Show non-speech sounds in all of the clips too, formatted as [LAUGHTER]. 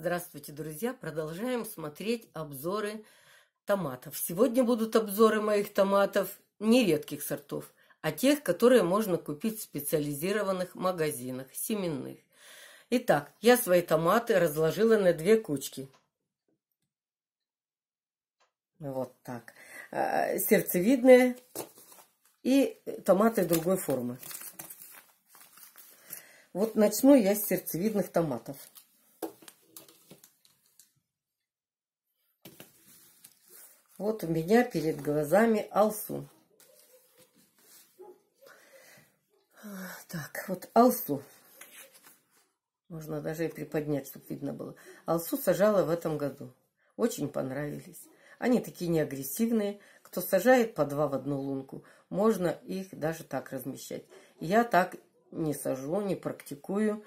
Здравствуйте, друзья! Продолжаем смотреть обзоры томатов. Сегодня будут обзоры моих томатов не редких сортов, а тех, которые можно купить в специализированных магазинах семенных. Итак, я свои томаты разложила на две кучки. Вот так. А, сердцевидные и томаты другой формы. Вот начну я с сердцевидных томатов. Вот у меня перед глазами Алсу. Так, вот Алсу. Можно даже и приподнять, чтобы видно было. Алсу сажала в этом году. Очень понравились. Они такие не агрессивные. Кто сажает по два в одну лунку, можно их даже так размещать. Я так не сажу, не практикую.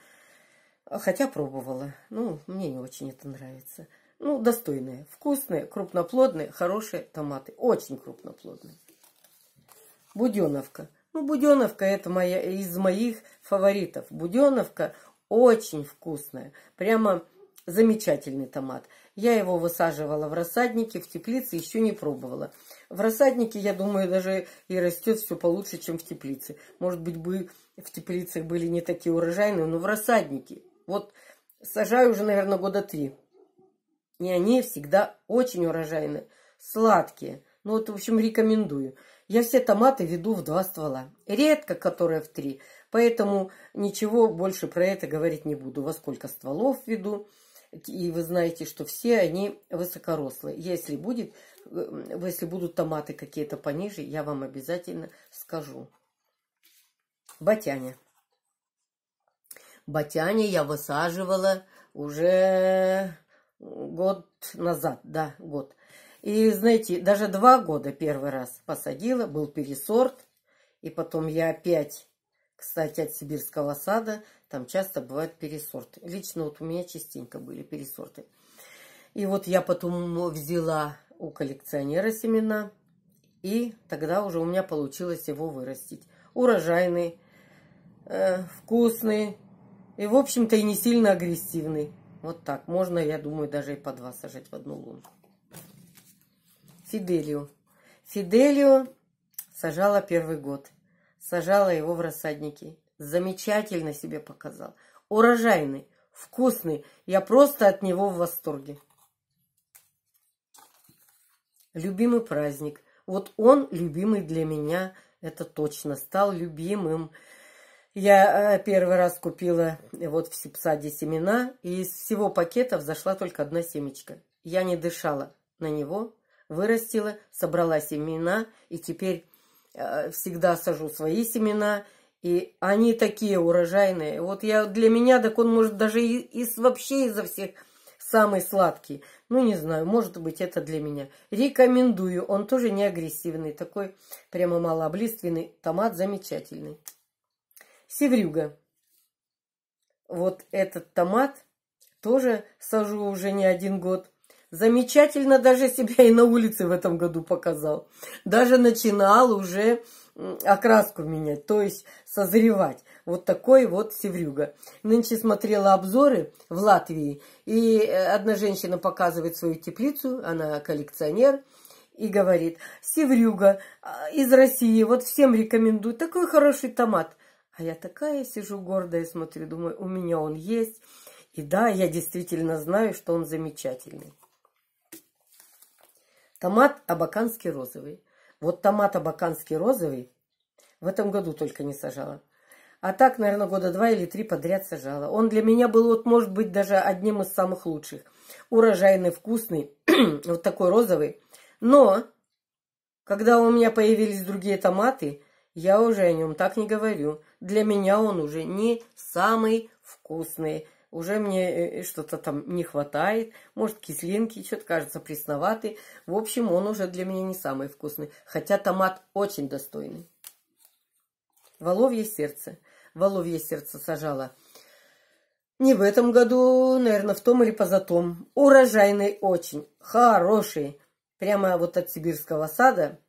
Хотя пробовала. Ну, мне не очень это нравится ну, достойные, вкусные, крупноплодные, хорошие томаты. Очень крупноплодные. Буденовка. Ну, Буденовка это моя, из моих фаворитов. Буденовка очень вкусная. Прямо замечательный томат. Я его высаживала в рассаднике, в теплице еще не пробовала. В рассаднике, я думаю, даже и растет все получше, чем в теплице. Может быть, бы в теплицах были не такие урожайные, но в рассаднике. Вот сажаю уже, наверное, года три. И они всегда очень урожайные, сладкие. Ну вот, в общем, рекомендую. Я все томаты веду в два ствола. Редко, которые в три. Поэтому ничего больше про это говорить не буду. Во сколько стволов веду. И вы знаете, что все они высокорослые. Если, будет, э, если будут томаты какие-то пониже, я вам обязательно скажу. Батяня. Батяня я высаживала уже год назад, да, год. И, знаете, даже два года первый раз посадила, был пересорт, и потом я опять, кстати, от сибирского сада, там часто бывают пересорты. Лично вот у меня частенько были пересорты. И вот я потом ну, взяла у коллекционера семена, и тогда уже у меня получилось его вырастить. Урожайный, э, вкусный и, в общем-то, и не сильно агрессивный. Вот так. Можно, я думаю, даже и по два сажать в одну лунку. Фиделию. Фиделию сажала первый год. Сажала его в рассаднике. Замечательно себе показал. Урожайный, вкусный. Я просто от него в восторге. Любимый праздник. Вот он любимый для меня, это точно, стал любимым. Я э, первый раз купила вот в Сипсаде семена, и из всего пакета взошла только одна семечка. Я не дышала на него, вырастила, собрала семена, и теперь э, всегда сажу свои семена, и они такие урожайные. Вот я для меня, так он может даже и, и вообще изо всех самый сладкий. Ну, не знаю, может быть, это для меня. Рекомендую. Он тоже не агрессивный, такой прямо малооблиственный. Томат замечательный. Севрюга. Вот этот томат тоже сажу уже не один год. Замечательно даже себя и на улице в этом году показал. Даже начинал уже окраску менять, то есть созревать. Вот такой вот севрюга. Нынче смотрела обзоры в Латвии, и э, одна женщина показывает свою теплицу, она коллекционер, и говорит, севрюга а, из России, вот всем рекомендую, такой хороший томат. А я такая сижу гордая, смотрю, думаю, у меня он есть. И да, я действительно знаю, что он замечательный. Томат абаканский розовый. Вот томат абаканский розовый в этом году только не сажала. А так, наверное, года два или три подряд сажала. Он для меня был, вот, может быть, даже одним из самых лучших. Урожайный, вкусный, [CLEARS THROAT] вот такой розовый. Но, когда у меня появились другие томаты, я уже о нем так не говорю для меня он уже не самый вкусный. Уже мне э, э, что-то там не хватает, может, кислинки, что-то кажется пресноватый. В общем, он уже для меня не самый вкусный, хотя томат очень достойный. Воловье сердце. Воловье сердце сажала не в этом году, наверное, в том или позатом. Урожайный очень, хороший. Прямо вот от сибирского сада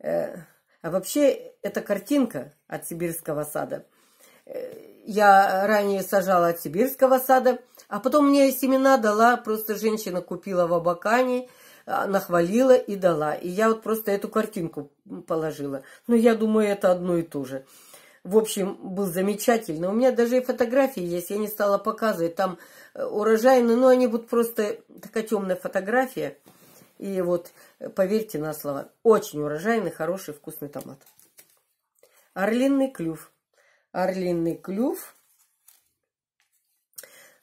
э, а вообще, эта картинка от сибирского сада. Э, я ранее сажала от сибирского сада, а потом мне семена дала, просто женщина купила в Абакане, а, нахвалила и дала. И я вот просто эту картинку положила. Но я думаю, это одно и то же. В общем, был замечательно. У меня даже и фотографии есть, я не стала показывать. Там э, урожайные, но они будут просто такая темная фотография – и вот, э, поверьте на слово, очень урожайный, хороший, вкусный томат. Орлинный клюв. Орлинный клюв.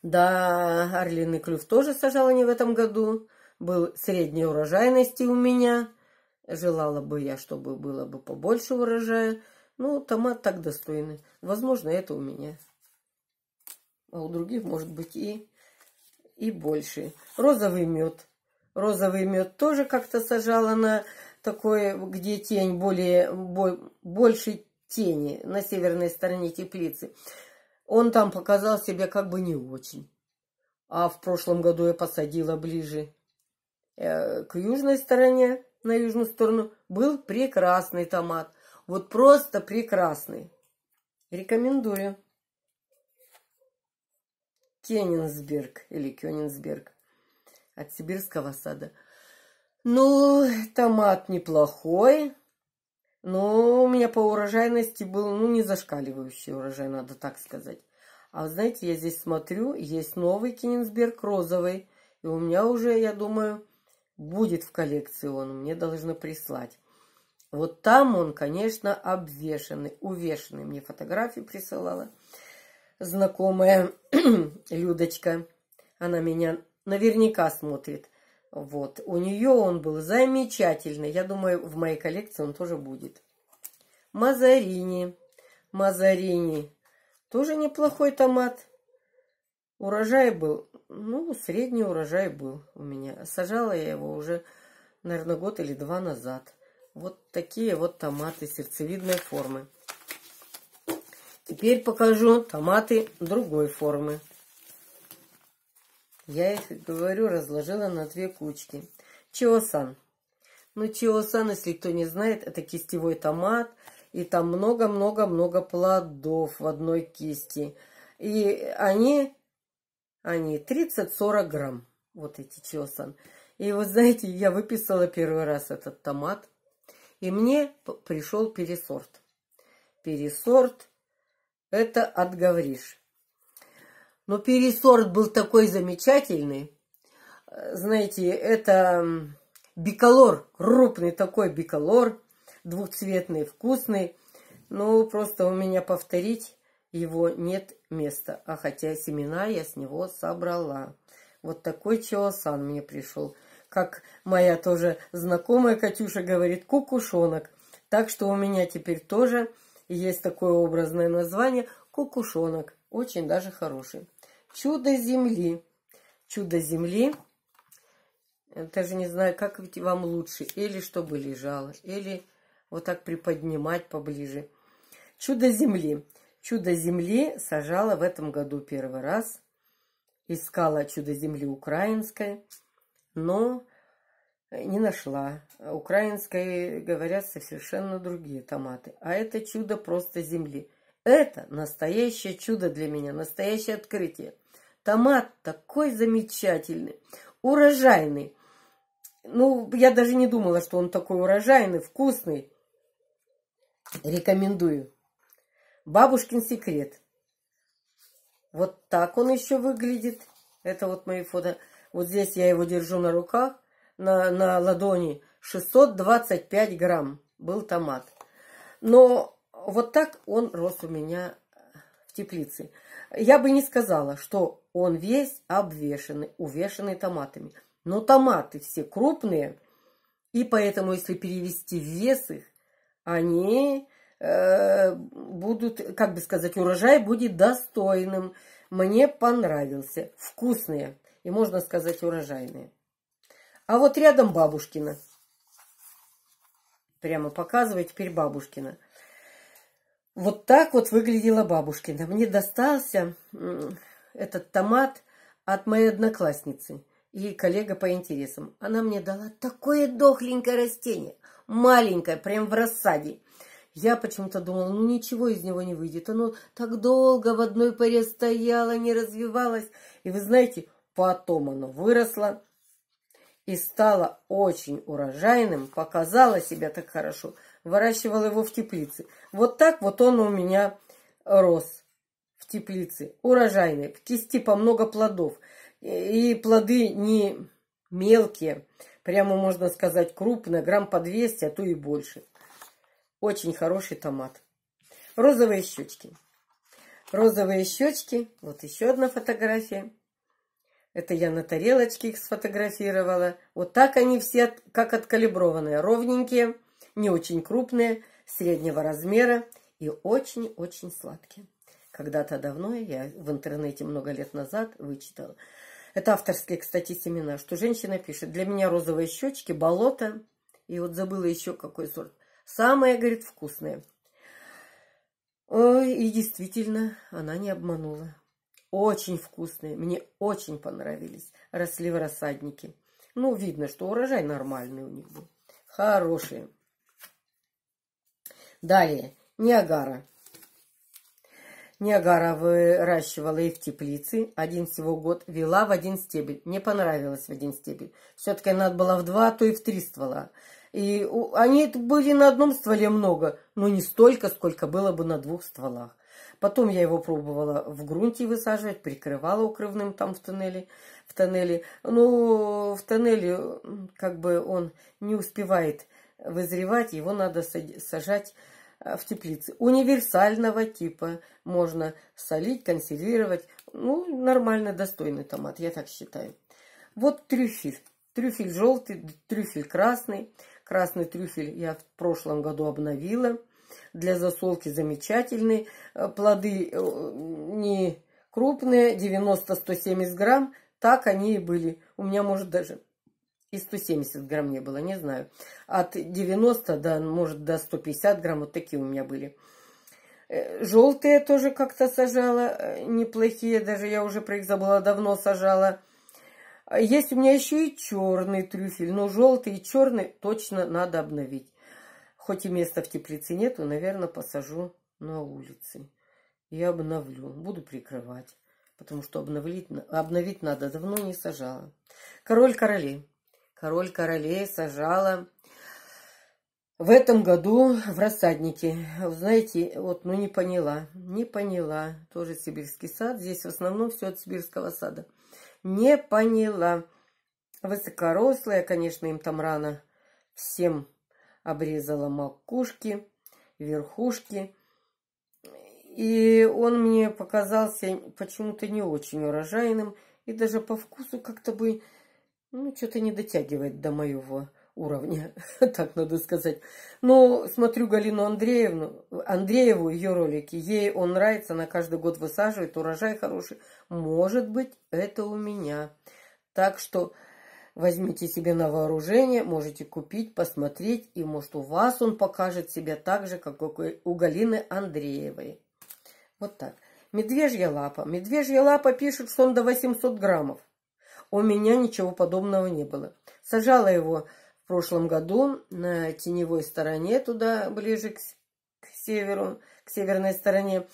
Да, орлиный клюв тоже сажала не в этом году. Был средней урожайности у меня. Желала бы я, чтобы было бы побольше урожая. Ну, томат так достойный. Возможно, это у меня. А у других, может быть, и, и больше. Розовый мед. Розовый мед тоже как-то сажала на такой, где тень более, больше тени на северной стороне теплицы. Он там показал себя как бы не очень. А в прошлом году я посадила ближе э, к южной стороне, на южную сторону. Был прекрасный томат. Вот просто прекрасный. Рекомендую. Кенинсберг или Кенинсберг от сибирского сада. Ну, томат неплохой, но у меня по урожайности был, ну, не зашкаливающий урожай, надо так сказать. А знаете, я здесь смотрю, есть новый Кенинсберг розовый, и у меня уже, я думаю, будет в коллекции он, мне должны прислать. Вот там он, конечно, обвешенный, увешенный. Мне фотографии присылала знакомая [CLEARS THROAT] Людочка. Она меня наверняка смотрит. Вот. У нее он был замечательный. Я думаю, в моей коллекции он тоже будет. Мазарини. Мазарини. Тоже неплохой томат. Урожай был, ну, средний урожай был у меня. Сажала я его уже, наверное, год или два назад. Вот такие вот томаты сердцевидной формы. Теперь покажу томаты другой формы. Я их, говорю, разложила на две кучки. Чиосан. Ну, чиосан, если кто не знает, это кистевой томат. И там много-много-много плодов в одной кисти. И они, они 30-40 грамм, вот эти чиосан. И вот, знаете, я выписала первый раз этот томат. И мне пришел пересорт. Пересорт – это от Гавриш. Но пересорт был такой замечательный. Знаете, это биколор, крупный такой биколор, двухцветный, вкусный. Ну, просто у меня повторить его нет места. А хотя семена я с него собрала. Вот такой чосан мне пришел. Как моя тоже знакомая Катюша говорит, кукушонок. Так что у меня теперь тоже есть такое образное название кукушонок. Очень даже хороший. Чудо земли. Чудо земли. Даже не знаю, как вам лучше. Или чтобы лежало, или вот так приподнимать поближе. Чудо земли. Чудо земли сажала в этом году первый раз. Искала чудо земли украинской, но не нашла. Украинской, говорят, совершенно другие томаты. А это чудо просто земли. Это настоящее чудо для меня, настоящее открытие. Томат такой замечательный, урожайный. Ну, я даже не думала, что он такой урожайный, вкусный. Рекомендую. Бабушкин секрет. Вот так он еще выглядит. Это вот мои фото. Вот здесь я его держу на руках, на, на ладони. 625 грамм был томат. Но вот так он рос у меня в теплице. Я бы не сказала, что он весь обвешенный, увешанный томатами. Но томаты все крупные, и поэтому, если перевести в вес их, они э, будут, как бы сказать, урожай будет достойным. Мне понравился. Вкусные и, можно сказать, урожайные. А вот рядом бабушкина. Прямо показываю теперь бабушкина. Вот так вот выглядела бабушкина. Мне достался этот томат от моей одноклассницы и коллега по интересам. Она мне дала такое дохленькое растение, маленькое, прям в рассаде. Я почему-то думала, ну ничего из него не выйдет. Оно так долго в одной паре стояло, не развивалось. И вы знаете, потом оно выросло и стало очень урожайным, показало себя так хорошо. Выращивала его в теплице. Вот так вот он у меня рос теплицы, урожайные, птисти много плодов. И плоды не мелкие, прямо можно сказать крупные, грамм по 200, а то и больше. Очень хороший томат. Розовые щечки. Розовые щечки. Вот еще одна фотография. Это я на тарелочке их сфотографировала. Вот так они все, как откалиброванные. Ровненькие, не очень крупные, среднего размера и очень-очень сладкие. Когда-то давно, я в интернете много лет назад вычитала, это авторские, кстати, семена, что женщина пишет, для меня розовые щечки, болото, и вот забыла еще какой сорт. Самое, говорит, вкусное. Ой, и действительно, она не обманула. Очень вкусные, мне очень понравились. Росли в рассаднике. Ну, видно, что урожай нормальный у них был. Хорошие. Далее, Ниагара. Ниагара выращивала их в теплице. Один всего год вела в один стебель. Не понравилось в один стебель. Все-таки надо было в два, а то и в три ствола. И у, они были на одном стволе много, но не столько, сколько было бы на двух стволах. Потом я его пробовала в грунте высаживать, прикрывала укрывным там в туннеле. В туннеле, Ну, в туннеле как бы он не успевает вызревать, его надо сажать Э, в теплице. Универсального типа можно солить, консервировать. Ну, нормально, достойный томат, я так считаю. Вот трюфель. Трюфель желтый, трюфель красный. Красный трюфель я в прошлом году обновила. Для засолки замечательный. Э, плоды э, не крупные, 90-170 грамм. Так они и были. У меня, может, даже и 170 грамм не было, не знаю. От 90 до, может, до 150 грамм, вот такие у меня были. Э, Желтые тоже как-то сажала, э, неплохие, даже я уже про их забыла, давно сажала. Есть у меня еще и черный трюфель, но желтый и черный точно надо обновить. Хоть и места в теплице нету, наверное, посажу на улице. И обновлю, буду прикрывать, потому что обновить, обновить надо, давно не сажала. Король королей король королей сажала в этом году в рассаднике. Знаете, вот, ну не поняла, не поняла. Тоже сибирский сад. Здесь в основном все от сибирского сада. Не поняла. Высокорослая, конечно, им там рано всем обрезала макушки, верхушки. И он мне показался почему-то не очень урожайным. И даже по вкусу как-то бы ну, что-то не дотягивает до моего уровня, [LAUGHS] так надо сказать. Но смотрю Галину Андреевну, Андрееву, ее ролики. Ей он нравится, она каждый год высаживает, урожай хороший. Может быть, это у меня. Так что возьмите себе на вооружение, можете купить, посмотреть, и, может, у вас он покажет себя так же, как у Галины Андреевой. Вот так. Медвежья лапа. Медвежья лапа пишет, что он до 800 граммов. У меня ничего подобного не было. Сажала его в прошлом году на теневой стороне, туда ближе к, к северу, к северной стороне.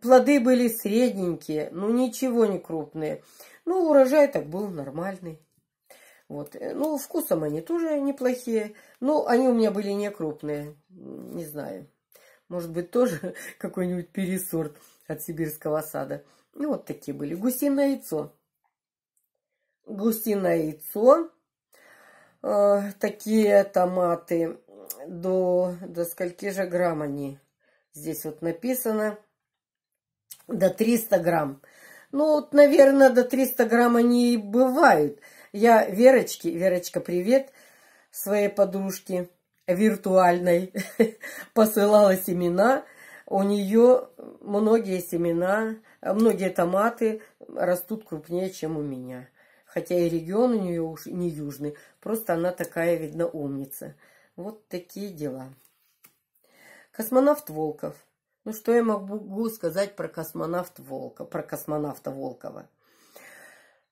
Плоды были средненькие, ну ничего не крупные. Ну, урожай так был нормальный. Вот. Ну, вкусом они тоже неплохие. ну они у меня были не крупные. Не знаю. Может быть, тоже [LAUGHS] какой-нибудь пересорт от сибирского сада. И ну, вот такие были. Гусиное яйцо гусиное яйцо, э, такие томаты до, до скольки же грамм они? Здесь вот написано до 300 грамм. Ну, вот, наверное, до 300 грамм они и бывают. Я Верочке, Верочка, привет, своей подружке виртуальной, [LAUGHS] посылала семена. У нее многие семена, многие томаты растут крупнее, чем у меня хотя и регион у нее уж не южный, просто она такая, видно, умница. Вот такие дела. Космонавт Волков. Ну, что я могу сказать про космонавт Волка, про космонавта Волкова?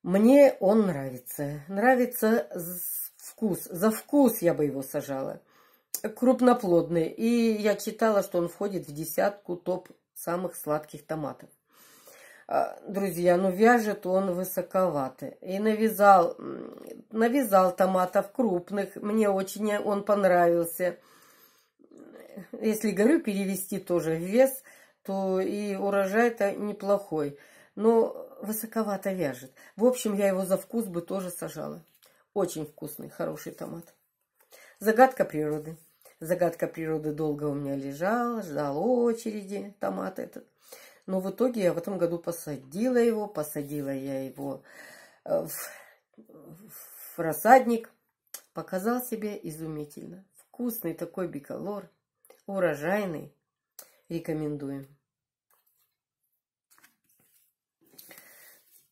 Мне он нравится. Нравится вкус. За вкус я бы его сажала. Крупноплодный. И я читала, что он входит в десятку топ самых сладких томатов. А, друзья, ну вяжет он высоковатый. И навязал, навязал томатов крупных, мне очень он понравился. Если, говорю, перевести тоже в вес, то и урожай-то неплохой. Но высоковато вяжет. В общем, я его за вкус бы тоже сажала. Очень вкусный, хороший томат. Загадка природы. Загадка природы долго у меня лежала, ждал очереди томат этот. Но в итоге я в этом году посадила его, посадила я его э, в, в рассадник. Показал себе изумительно. Вкусный такой биколор, урожайный. рекомендую.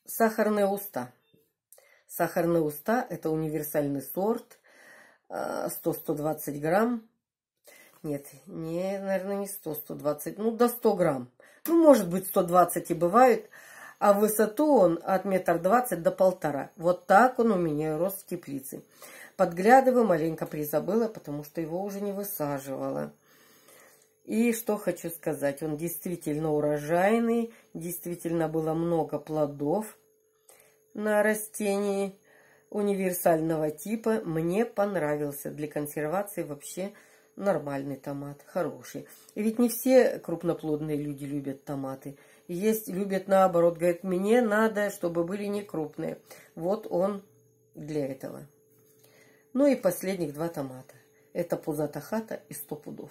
Сахарные уста. Сахарные уста – это универсальный сорт, 100-120 э, грамм. Нет, не, наверное, не 100, 120, ну, до 100 грамм ну, может быть, 120 и бывает, а высоту он от метр двадцать до полтора. Вот так он у меня рос в теплице. Подглядываю, маленько призабыла, потому что его уже не высаживала. И что хочу сказать, он действительно урожайный, действительно было много плодов на растении универсального типа. Мне понравился для консервации вообще нормальный томат, хороший. И ведь не все крупноплодные люди любят томаты. Есть, любят наоборот, говорят, мне надо, чтобы были не крупные. Вот он для этого. Ну и последних два томата. Это пузата и сто пудов.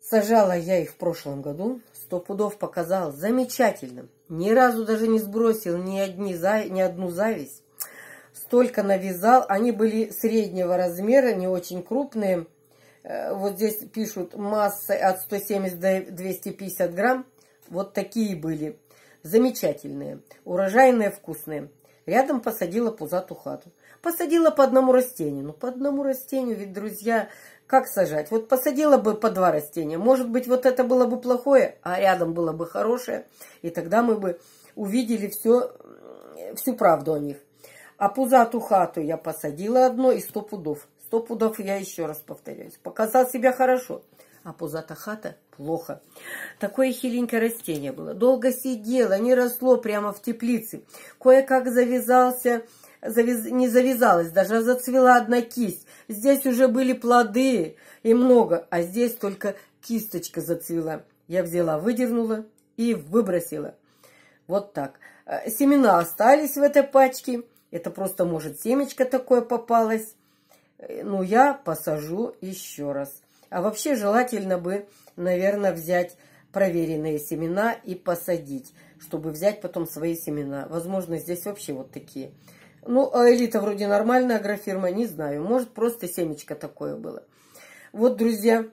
Сажала я их в прошлом году. сто пудов показал замечательным. Ни разу даже не сбросил ни, одни, ни одну зависть столько навязал. Они были среднего размера, не очень крупные. Э, вот здесь пишут массы от 170 до 250 грамм. Вот такие были. Замечательные, урожайные, вкусные. Рядом посадила пузату хату. Посадила по одному растению. Ну, по одному растению, ведь, друзья, как сажать? Вот посадила бы по два растения. Может быть, вот это было бы плохое, а рядом было бы хорошее. И тогда мы бы увидели все, всю правду о них. А пузату хату я посадила одно и сто пудов. Сто пудов, я еще раз повторяюсь. Показал себя хорошо, а пузата хата плохо. Такое хиленькое растение было. Долго сидело, не росло прямо в теплице. Кое-как завязался завяз... не завязалась, даже зацвела одна кисть. Здесь уже были плоды и много, а здесь только кисточка зацвела. Я взяла, выдернула и выбросила. Вот так. Э, семена остались в этой пачке. Это просто, может, семечко такое попалось. Э, ну, я посажу еще раз. А вообще желательно бы, наверное, взять проверенные семена и посадить, чтобы взять потом свои семена. Возможно, здесь вообще вот такие. Ну, а элита вроде нормальная агрофирма, не знаю. Может, просто семечко такое было. Вот, друзья,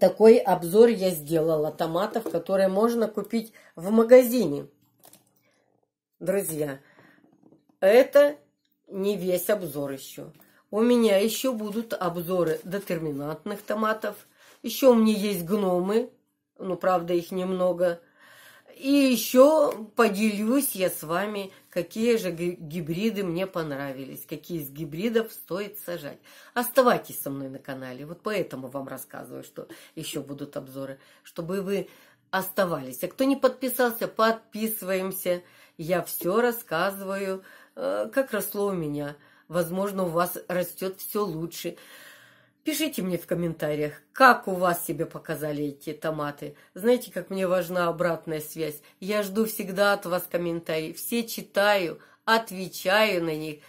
такой обзор я сделала томатов, которые можно купить в магазине. Друзья, это не весь обзор еще. У меня еще будут обзоры детерминантных томатов. Еще у меня есть гномы, ну, правда, их немного. И еще поделюсь я с вами, какие же гибриды мне понравились, какие из гибридов стоит сажать. Оставайтесь со мной на канале, вот поэтому вам рассказываю, что еще будут обзоры, чтобы вы оставались. А кто не подписался, подписываемся. Я все рассказываю Э, как росло у меня. Возможно, у вас растет все лучше. Пишите мне в комментариях, как у вас себе показали эти томаты. Знаете, как мне важна обратная связь. Я жду всегда от вас комментарии. Все читаю, отвечаю на них.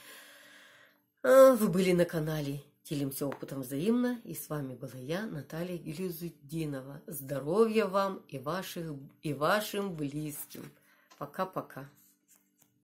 Э, вы были на канале Делимся опытом взаимно. И с вами была я, Наталья Гилюзудинова. Здоровья вам и, ваших, и вашим близким. Пока-пока.